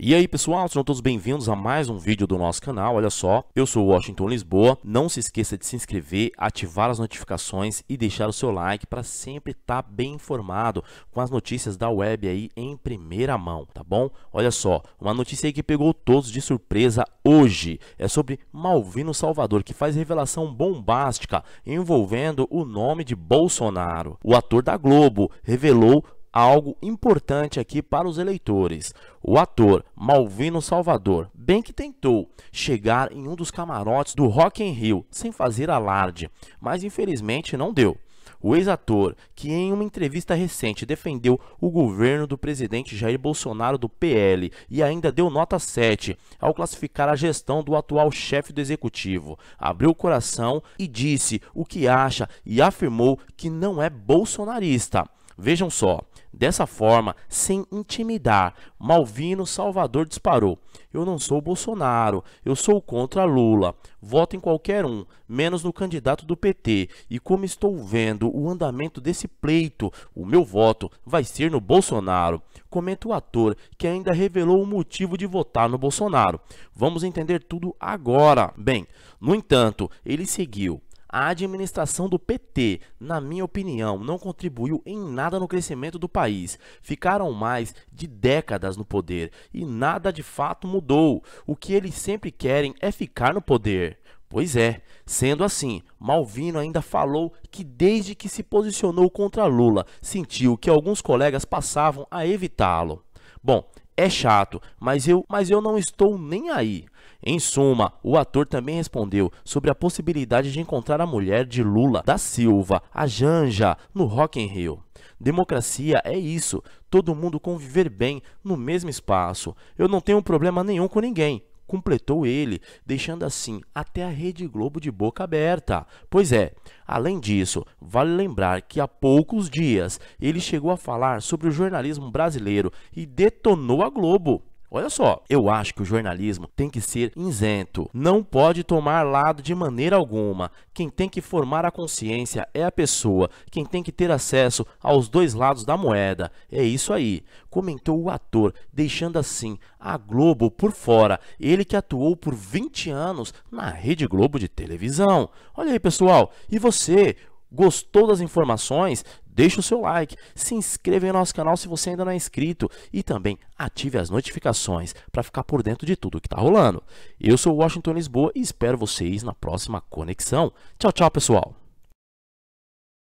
E aí pessoal, sejam todos bem-vindos a mais um vídeo do nosso canal, olha só, eu sou Washington Lisboa, não se esqueça de se inscrever, ativar as notificações e deixar o seu like para sempre estar tá bem informado com as notícias da web aí em primeira mão, tá bom? Olha só, uma notícia aí que pegou todos de surpresa hoje, é sobre Malvino Salvador, que faz revelação bombástica envolvendo o nome de Bolsonaro. O ator da Globo revelou algo importante aqui para os eleitores. O ator Malvino Salvador, bem que tentou chegar em um dos camarotes do Rock in Rio sem fazer alarde, mas infelizmente não deu. O ex-ator, que em uma entrevista recente defendeu o governo do presidente Jair Bolsonaro do PL e ainda deu nota 7 ao classificar a gestão do atual chefe do executivo, abriu o coração e disse o que acha e afirmou que não é bolsonarista, Vejam só, dessa forma, sem intimidar, Malvino Salvador disparou. Eu não sou Bolsonaro, eu sou contra Lula. Voto em qualquer um, menos no candidato do PT. E como estou vendo o andamento desse pleito, o meu voto vai ser no Bolsonaro. Comenta o ator que ainda revelou o motivo de votar no Bolsonaro. Vamos entender tudo agora. Bem, no entanto, ele seguiu a administração do PT, na minha opinião, não contribuiu em nada no crescimento do país. Ficaram mais de décadas no poder e nada de fato mudou. O que eles sempre querem é ficar no poder. Pois é, sendo assim, Malvino ainda falou que desde que se posicionou contra Lula, sentiu que alguns colegas passavam a evitá-lo. Bom, é chato, mas eu, mas eu não estou nem aí. Em suma, o ator também respondeu sobre a possibilidade de encontrar a mulher de Lula da Silva, a Janja, no Rock in Rio. Democracia é isso, todo mundo conviver bem no mesmo espaço. Eu não tenho problema nenhum com ninguém, completou ele, deixando assim até a Rede Globo de boca aberta. Pois é, além disso, vale lembrar que há poucos dias ele chegou a falar sobre o jornalismo brasileiro e detonou a Globo. Olha só, eu acho que o jornalismo tem que ser isento, não pode tomar lado de maneira alguma. Quem tem que formar a consciência é a pessoa, quem tem que ter acesso aos dois lados da moeda. É isso aí, comentou o ator, deixando assim a Globo por fora. Ele que atuou por 20 anos na Rede Globo de televisão. Olha aí, pessoal, e você? Gostou das informações? deixe o seu like, se inscreva em nosso canal se você ainda não é inscrito e também ative as notificações para ficar por dentro de tudo que está rolando. Eu sou Washington Lisboa e espero vocês na próxima conexão. Tchau, tchau, pessoal!